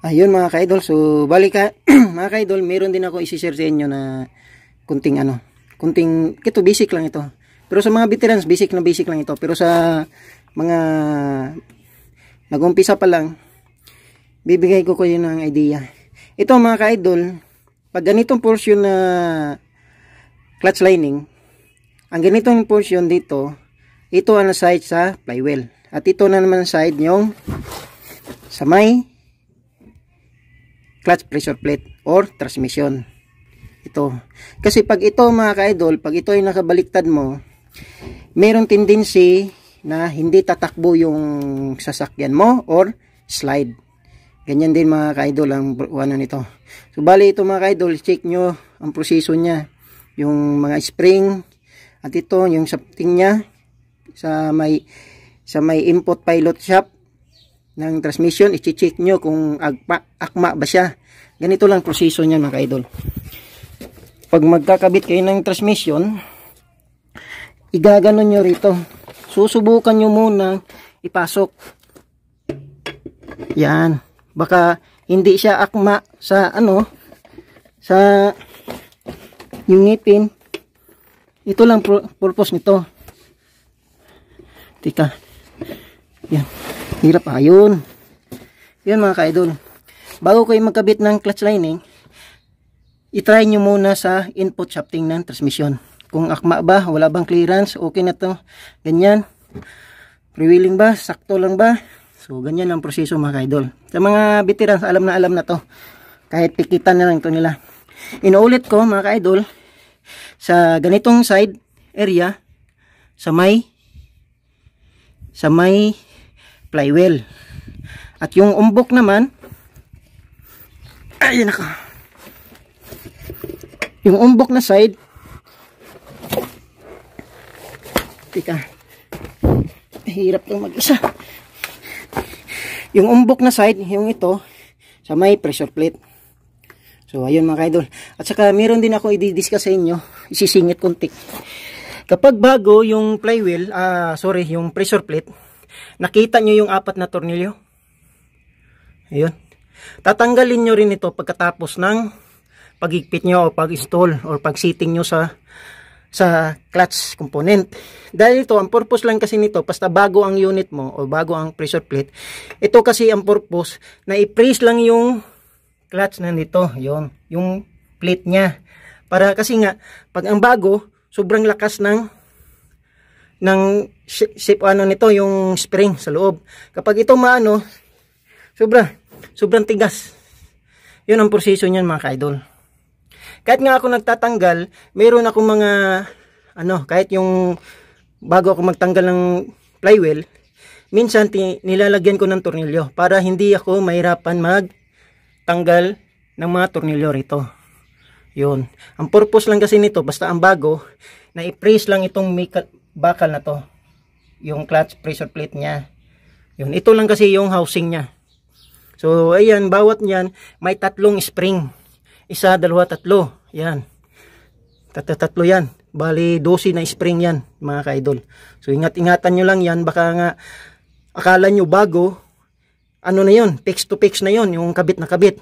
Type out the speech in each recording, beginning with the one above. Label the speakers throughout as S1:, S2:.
S1: Ayun mga ka-idol, so balik ka, mga ka-idol, meron din ako isi-share sa inyo na kunting ano, kunting, ito basic lang ito. Pero sa mga veterans, basic na basic lang ito. Pero sa mga nag-umpisa pa lang, bibigay ko kayo ng idea. Ito mga ka-idol, pag ganitong portion na clutch lining, ang ganitong portion dito, ito ang side sa flywheel. At ito na naman side yung sa may clutch pressure plate or transmission. Ito. Kasi pag ito mga ka-idol, pag ito ay nakabaliktad mo, merong tendency na hindi tatakbo yung sasakyan mo or slide. Ganyan din mga ka-idol ang ano nito. So bali ito mga ka-idol, check nyo ang proseso niya. Yung mga spring at ito yung shafting niya sa may sa may input pilot shaft ng transmission, i-check nyo kung agpa, akma ba siya. Ganito lang proseso niyan mga idol. Pag magkakabit kayo ng transmission, igaganon nyo rito. Susubukan nyo muna ipasok. Yan. Baka hindi siya akma sa ano, sa yung ngipin. Ito lang purpose nito. Tika. Yan hirap ayun ah, yun mga kaidol bago kayo magkabit ng clutch lining itry nyo muna sa input shafting ng transmission kung akma ba wala bang clearance okay na to ganyan freewheeling ba sakto lang ba so ganyan ang proseso mga kaidol sa mga veterans alam na alam na to kahit pikitan na lang to nila inuulit ko mga kaidol sa ganitong side area sa may sa may flywheel. At yung umbok naman, ay, ako. Yung umbok na side, tika, hirap lang mag-isa. Yung umbok na side, yung ito, sa may pressure plate. So, ayun mga idol. At saka, meron din ako i-discuss sa inyo, isisingit konti. Kapag bago yung flywheel, ah, sorry, yung pressure plate, Nakita nyo yung apat na tornilyo? Ayun. Tatanggalin nyo rin ito pagkatapos ng pagigpit nyo o pag-install or pag-sitting nyo sa sa clutch component. Dahil ito, ang purpose lang kasi nito, basta bago ang unit mo o bago ang pressure plate, ito kasi ang purpose na i-freeze lang yung clutch na nito, yon yung plate niya. Para kasi nga, pag ang bago, sobrang lakas ng ng shape ano nito yung spring sa loob kapag ito maano sobra sobrang tigas yun ang proseso niyan mga idol kahit nga ako nagtatanggal meron ako mga ano kahit yung bago ako magtanggal ng flywheel minsan nilalagyan ko ng tornilyo para hindi ako mahirapan magtanggal ng mga tornilyo rito yun ang purpose lang kasi nito basta ang bago na i-press lang itong bakal na to yung clutch pressure plate niya yun ito lang kasi yung housing niya so ayan bawat niyan may tatlong spring isa dalawa tatlo yan tatlo tatlo yan bali 12 na spring yan mga kaidol so ingat ingatan nyo lang yan baka nga akala nyo bago ano na yon fix to fix na yon yung kabit na kabit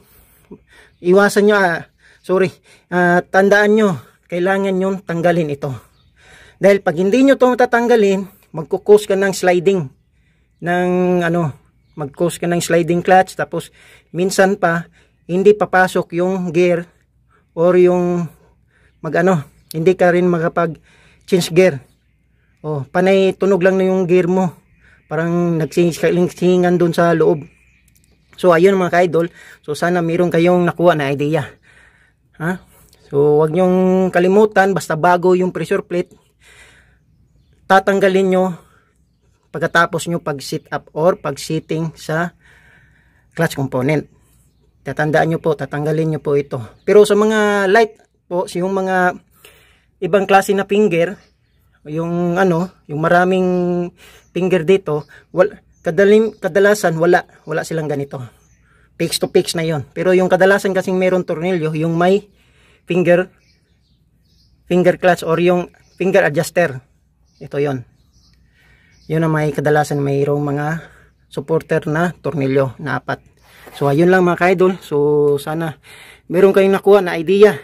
S1: iwasan nyo ah, sorry ah, tandaan nyo kailangan yung tanggalin ito dahil pag hindi nyo itong tatanggalin, magkukos ka ng sliding ng ano, magkos ka ng sliding clutch tapos minsan pa hindi papasok yung gear or yung magano hindi ka rin makapag change gear O, panay tunog lang na yung gear mo parang nagsingingan doon sa loob so ayun mga ka-idol so sana meron kayong nakuha na idea ha so wag nyong kalimutan basta bago yung pressure plate tatanggalin nyo pagkatapos nyo pag sit up or pag sitting sa clutch component tatandaan nyo po tatanggalin nyo po ito pero sa mga light po yung mga ibang klase na finger yung ano yung maraming finger dito wal, kadalim, kadalasan wala wala silang ganito fix to fix na yon pero yung kadalasan kasing meron tornilyo yung may finger finger clutch or yung finger adjuster ito yon. Yun ang may kadalasan mayroong mga supporter na tornilyo na apat. So ayun lang mga kaidol. So sana meron kayong nakuha na idea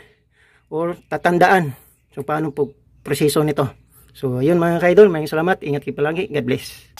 S1: or tatandaan. So paano po proseso nito. So ayun mga kaidol, maraming salamat. Ingat kayo palagi. God bless.